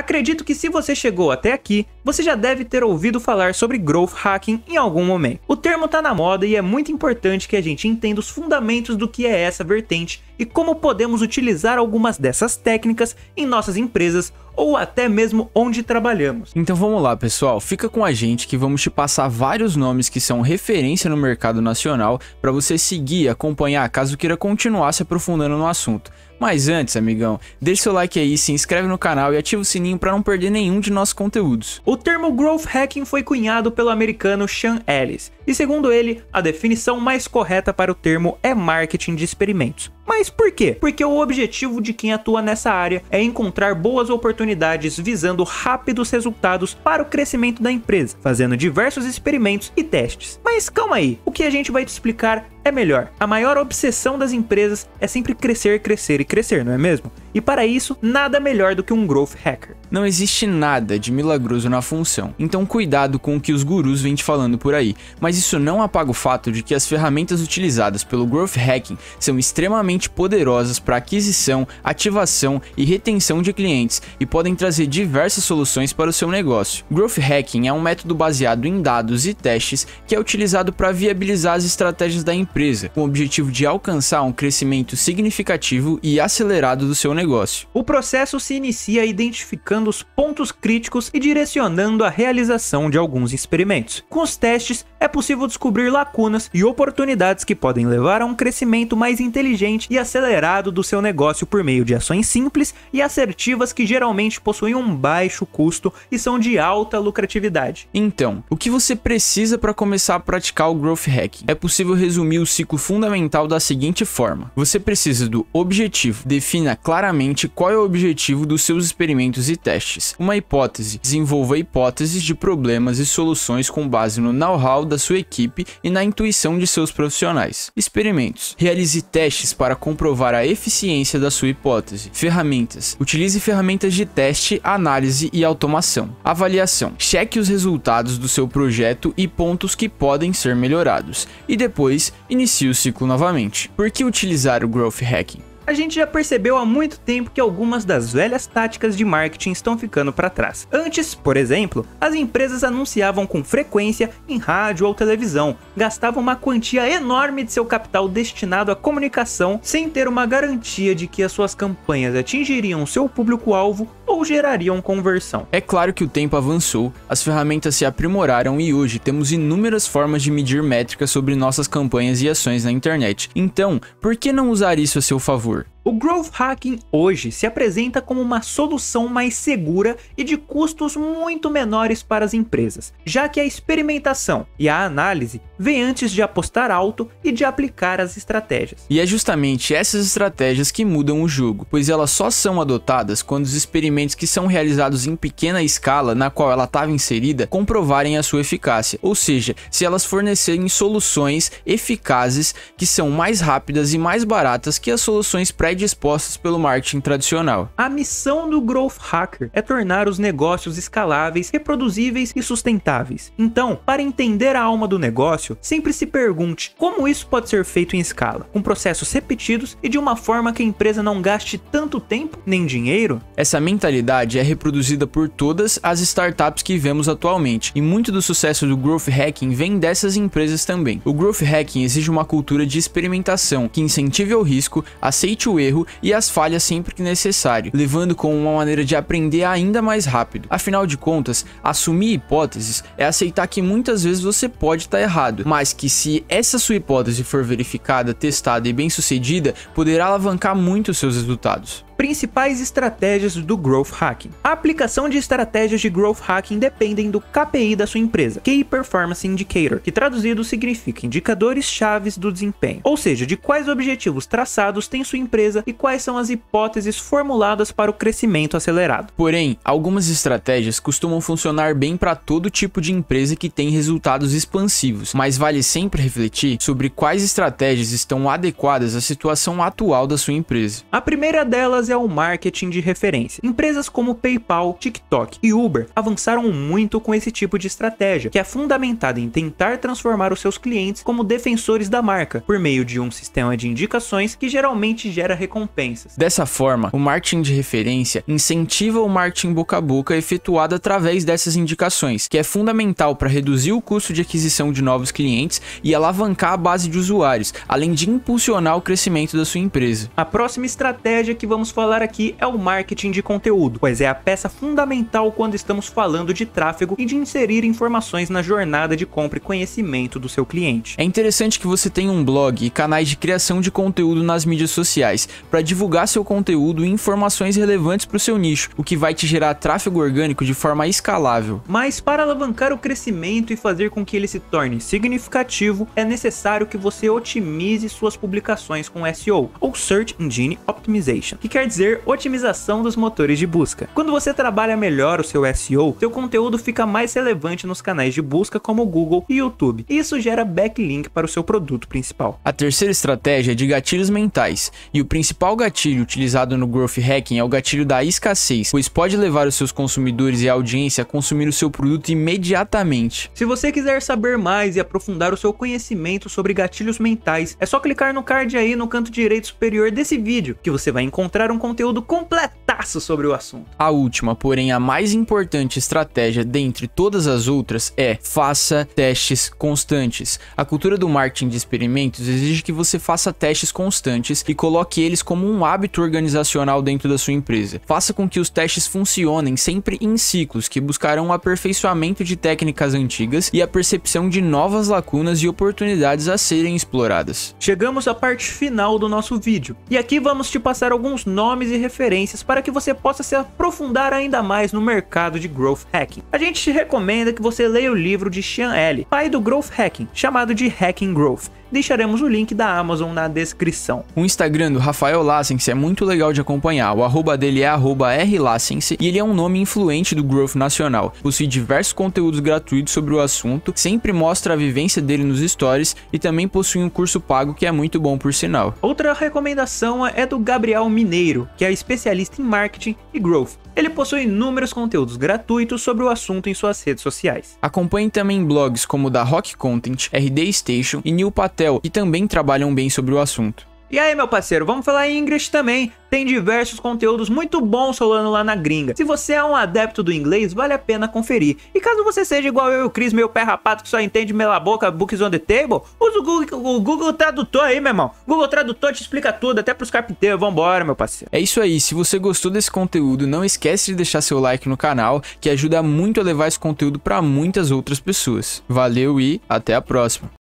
Acredito que se você chegou até aqui, você já deve ter ouvido falar sobre growth hacking em algum momento. O termo está na moda e é muito importante que a gente entenda os fundamentos do que é essa vertente e como podemos utilizar algumas dessas técnicas em nossas empresas ou até mesmo onde trabalhamos. Então vamos lá, pessoal, fica com a gente que vamos te passar vários nomes que são referência no mercado nacional para você seguir e acompanhar caso queira continuar se aprofundando no assunto. Mas antes, amigão, deixa seu like aí, se inscreve no canal e ativa o sininho para não perder nenhum de nossos conteúdos. O termo growth hacking foi cunhado pelo americano Sean Ellis, e segundo ele, a definição mais correta para o termo é marketing de experimentos mas por quê? Porque o objetivo de quem atua nessa área é encontrar boas oportunidades visando rápidos resultados para o crescimento da empresa, fazendo diversos experimentos e testes. Mas calma aí, o que a gente vai te explicar é melhor. A maior obsessão das empresas é sempre crescer, crescer e crescer, não é mesmo? E para isso, nada melhor do que um growth hacker. Não existe nada de milagroso na função, então cuidado com o que os gurus vêm te falando por aí, mas isso não apaga o fato de que as ferramentas utilizadas pelo growth hacking são extremamente poderosas para aquisição, ativação e retenção de clientes e podem trazer diversas soluções para o seu negócio. Growth hacking é um método baseado em dados e testes que é utilizado para viabilizar as estratégias da empresa empresa, com o objetivo de alcançar um crescimento significativo e acelerado do seu negócio. O processo se inicia identificando os pontos críticos e direcionando a realização de alguns experimentos. Com os testes, é possível descobrir lacunas e oportunidades que podem levar a um crescimento mais inteligente e acelerado do seu negócio por meio de ações simples e assertivas que geralmente possuem um baixo custo e são de alta lucratividade. Então, o que você precisa para começar a praticar o Growth Hacking? É possível resumir o ciclo fundamental da seguinte forma: você precisa do objetivo, defina claramente qual é o objetivo dos seus experimentos e testes, uma hipótese, desenvolva hipóteses de problemas e soluções com base no know-how da sua equipe e na intuição de seus profissionais, experimentos, realize testes para comprovar a eficiência da sua hipótese, ferramentas, utilize ferramentas de teste, análise e automação, avaliação, cheque os resultados do seu projeto e pontos que podem ser melhorados, e depois inicia o ciclo novamente. Por que utilizar o Growth Hacking? A gente já percebeu há muito tempo que algumas das velhas táticas de marketing estão ficando para trás. Antes, por exemplo, as empresas anunciavam com frequência em rádio ou televisão, gastavam uma quantia enorme de seu capital destinado à comunicação sem ter uma garantia de que as suas campanhas atingiriam seu público-alvo ou gerariam conversão. É claro que o tempo avançou, as ferramentas se aprimoraram e hoje temos inúmeras formas de medir métricas sobre nossas campanhas e ações na internet. Então, por que não usar isso a seu favor? over O growth hacking hoje se apresenta como uma solução mais segura e de custos muito menores para as empresas, já que a experimentação e a análise vêm antes de apostar alto e de aplicar as estratégias. E é justamente essas estratégias que mudam o jogo, pois elas só são adotadas quando os experimentos que são realizados em pequena escala na qual ela estava inserida comprovarem a sua eficácia, ou seja, se elas fornecerem soluções eficazes que são mais rápidas e mais baratas que as soluções pré predispostas pelo marketing tradicional. A missão do Growth Hacker é tornar os negócios escaláveis, reproduzíveis e sustentáveis. Então, para entender a alma do negócio, sempre se pergunte como isso pode ser feito em escala, com processos repetidos e de uma forma que a empresa não gaste tanto tempo nem dinheiro. Essa mentalidade é reproduzida por todas as startups que vemos atualmente, e muito do sucesso do Growth Hacking vem dessas empresas também. O Growth Hacking exige uma cultura de experimentação que incentive o risco, aceite o erro e as falhas sempre que necessário, levando como uma maneira de aprender ainda mais rápido. Afinal de contas, assumir hipóteses é aceitar que muitas vezes você pode estar tá errado, mas que se essa sua hipótese for verificada, testada e bem sucedida, poderá alavancar muito seus resultados. Principais estratégias do Growth Hacking. A aplicação de estratégias de Growth Hacking dependem do KPI da sua empresa, Key Performance Indicator, que traduzido significa indicadores chaves do desempenho, ou seja, de quais objetivos traçados tem sua empresa e quais são as hipóteses formuladas para o crescimento acelerado. Porém, algumas estratégias costumam funcionar bem para todo tipo de empresa que tem resultados expansivos, mas vale sempre refletir sobre quais estratégias estão adequadas à situação atual da sua empresa. A primeira delas é o marketing de referência. Empresas como PayPal, TikTok e Uber avançaram muito com esse tipo de estratégia, que é fundamentada em tentar transformar os seus clientes como defensores da marca, por meio de um sistema de indicações que geralmente gera recompensas. Dessa forma, o marketing de referência incentiva o marketing boca a boca efetuado através dessas indicações, que é fundamental para reduzir o custo de aquisição de novos clientes e alavancar a base de usuários, além de impulsionar o crescimento da sua empresa. A próxima estratégia que vamos falar aqui é o marketing de conteúdo, pois é a peça fundamental quando estamos falando de tráfego e de inserir informações na jornada de compra e conhecimento do seu cliente. É interessante que você tenha um blog e canais de criação de conteúdo nas mídias sociais para divulgar seu conteúdo e informações relevantes para o seu nicho, o que vai te gerar tráfego orgânico de forma escalável. Mas para alavancar o crescimento e fazer com que ele se torne significativo, é necessário que você otimize suas publicações com SEO ou Search Engine Optimization, que quer dizer otimização dos motores de busca. Quando você trabalha melhor o seu SEO, seu conteúdo fica mais relevante nos canais de busca como Google e YouTube. Isso gera backlink para o seu produto principal. A terceira estratégia é de gatilhos mentais, e o principal gatilho utilizado no Growth Hacking é o gatilho da escassez, pois pode levar os seus consumidores e a audiência a consumir o seu produto imediatamente. Se você quiser saber mais e aprofundar o seu conhecimento sobre gatilhos mentais, é só clicar no card aí no canto direito superior desse vídeo, que você vai encontrar um conteúdo completaço sobre o assunto. A última, porém a mais importante estratégia dentre todas as outras é faça testes constantes. A cultura do marketing de experimentos exige que você faça testes constantes e coloque eles como um hábito organizacional dentro da sua empresa. Faça com que os testes funcionem sempre em ciclos que buscarão o aperfeiçoamento de técnicas antigas e a percepção de novas lacunas e oportunidades a serem exploradas. Chegamos à parte final do nosso vídeo e aqui vamos te passar alguns nomes e referências para que você possa se aprofundar ainda mais no mercado de growth hacking. A gente te recomenda que você leia o livro de Sean L., pai do growth hacking, chamado de Hacking Growth deixaremos o link da Amazon na descrição. O Instagram do Rafael Lassens é muito legal de acompanhar. O arroba dele é arroba rlassens e ele é um nome influente do Growth Nacional. Possui diversos conteúdos gratuitos sobre o assunto, sempre mostra a vivência dele nos stories e também possui um curso pago que é muito bom por sinal. Outra recomendação é do Gabriel Mineiro, que é especialista em marketing e growth. Ele possui inúmeros conteúdos gratuitos sobre o assunto em suas redes sociais. Acompanhe também blogs como o da Rock Content, RD Station e New Patent Castel, que também trabalham bem sobre o assunto. E aí, meu parceiro, vamos falar em inglês também. Tem diversos conteúdos muito bons rolando lá na gringa. Se você é um adepto do inglês, vale a pena conferir. E caso você seja igual eu e o Chris, meu pé rapato que só entende mela boca, books on the table, usa o Google, o Google Tradutor aí, meu irmão. Google Tradutor te explica tudo, até pros carpinteiros. Vambora, meu parceiro. É isso aí. Se você gostou desse conteúdo, não esquece de deixar seu like no canal, que ajuda muito a levar esse conteúdo para muitas outras pessoas. Valeu e até a próxima.